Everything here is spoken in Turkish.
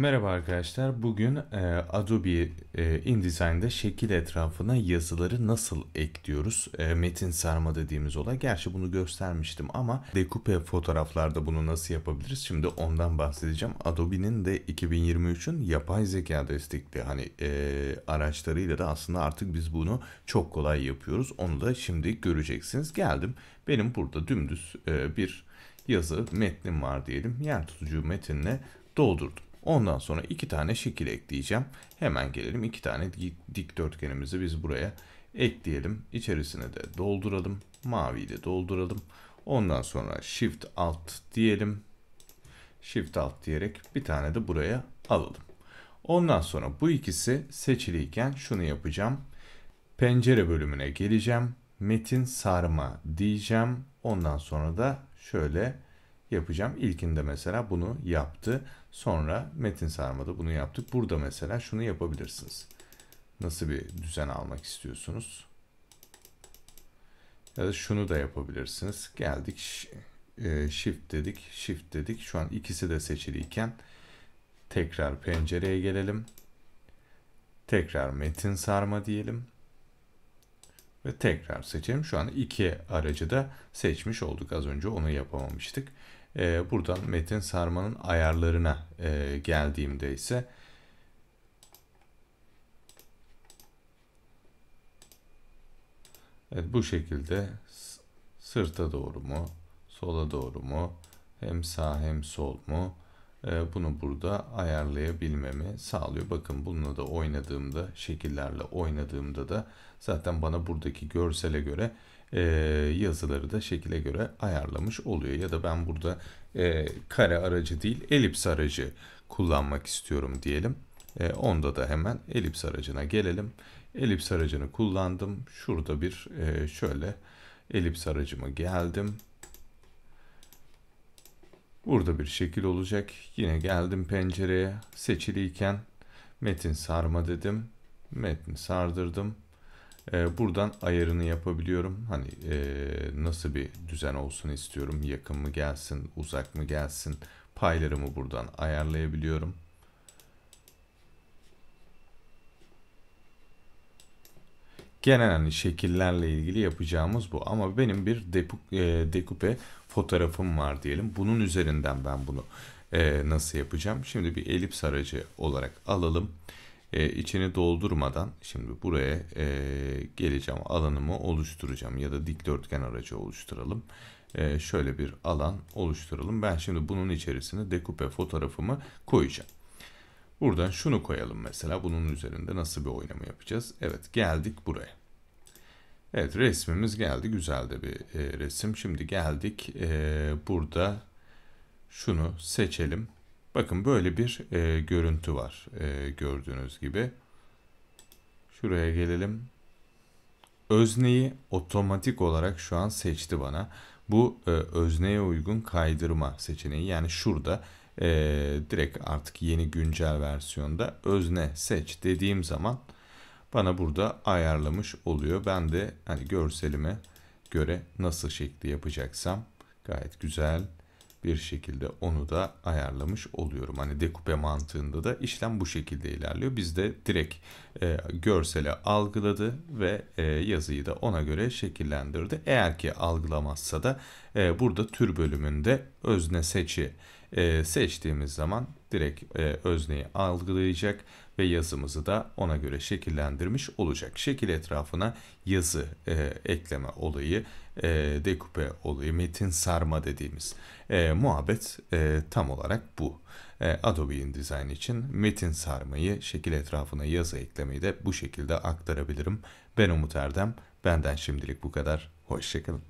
Merhaba arkadaşlar. Bugün e, Adobe e, InDesign'de şekil etrafına yazıları nasıl ekliyoruz? E, metin sarma dediğimiz olay. Gerçi bunu göstermiştim ama dekupe fotoğraflarda bunu nasıl yapabiliriz? Şimdi ondan bahsedeceğim. Adobe'nin de 2023'ün yapay zeka destekli hani e, araçlarıyla da aslında artık biz bunu çok kolay yapıyoruz. Onu da şimdi göreceksiniz. Geldim. Benim burada dümdüz e, bir yazı metnim var diyelim. Yer tutucu metinle doldurdum. Ondan sonra iki tane şekil ekleyeceğim. Hemen gelelim iki tane dikdörtgenimizi biz buraya ekleyelim. İçerisine de dolduralım. Maviyi de dolduralım. Ondan sonra shift alt diyelim. Shift alt diyerek bir tane de buraya alalım. Ondan sonra bu ikisi seçiliyken şunu yapacağım. Pencere bölümüne geleceğim. Metin sarma diyeceğim. Ondan sonra da şöyle yapacağım. İlkinde mesela bunu yaptı. Sonra metin sarmada bunu yaptık. Burada mesela şunu yapabilirsiniz. Nasıl bir düzen almak istiyorsunuz? Ya da şunu da yapabilirsiniz. Geldik e, shift dedik. Shift dedik. Şu an ikisi de seçiliyken tekrar pencereye gelelim. Tekrar metin sarma diyelim ve tekrar seçelim. Şu an iki aracı da seçmiş olduk. Az önce onu yapamamıştık. E, buradan metin sarmanın ayarlarına e, geldiğimde ise evet, bu şekilde sırta doğru mu, sola doğru mu, hem sağ hem sol mu e, bunu burada ayarlayabilmemi sağlıyor. Bakın bununla da oynadığımda, şekillerle oynadığımda da zaten bana buradaki görsele göre e, yazıları da şekile göre ayarlamış oluyor. Ya da ben burada e, kare aracı değil elips aracı kullanmak istiyorum diyelim. E, onda da hemen elips aracına gelelim. Elips aracını kullandım. Şurada bir e, şöyle elips aracıma geldim. Burada bir şekil olacak. Yine geldim pencereye seçiliyken metin sarma dedim. Metni sardırdım. Ee, buradan ayarını yapabiliyorum. Hani e, nasıl bir düzen olsun istiyorum. Yakın mı gelsin, uzak mı gelsin. Paylarımı buradan ayarlayabiliyorum. genel hani şekillerle ilgili yapacağımız bu. Ama benim bir e, dekupe fotoğrafım var diyelim. Bunun üzerinden ben bunu e, nasıl yapacağım? Şimdi bir elips aracı olarak alalım e, içini doldurmadan şimdi buraya e, geleceğim alanımı oluşturacağım ya da dikdörtgen aracı oluşturalım. E, şöyle bir alan oluşturalım. Ben şimdi bunun içerisine dekupe fotoğrafımı koyacağım. Buradan şunu koyalım mesela. Bunun üzerinde nasıl bir oynama yapacağız? Evet geldik buraya. Evet resmimiz geldi. Güzel de bir e, resim. Şimdi geldik. E, burada şunu seçelim. Bakın böyle bir e, görüntü var e, gördüğünüz gibi. Şuraya gelelim. Özneyi otomatik olarak şu an seçti bana. Bu e, özneye uygun kaydırma seçeneği yani şurada e, direkt artık yeni güncel versiyonda özne seç dediğim zaman bana burada ayarlamış oluyor. Ben de hani görselime göre nasıl şekli yapacaksam gayet güzel bir şekilde onu da ayarlamış oluyorum. Hani dekupe mantığında da işlem bu şekilde ilerliyor. Biz de direkt e, görsele algıladı ve e, yazıyı da ona göre şekillendirdi. Eğer ki algılamazsa da e, burada tür bölümünde özne seçi e, seçtiğimiz zaman direkt e, özneyi algılayacak ve yazımızı da ona göre şekillendirmiş olacak. Şekil etrafına yazı e, ekleme olayı, e, dekupe olayı, metin sarma dediğimiz e, muhabbet e, tam olarak bu. E, Adobe InDesign için metin sarmayı, şekil etrafına yazı eklemeyi de bu şekilde aktarabilirim. Ben Umut Erdem, benden şimdilik bu kadar. Hoşçakalın.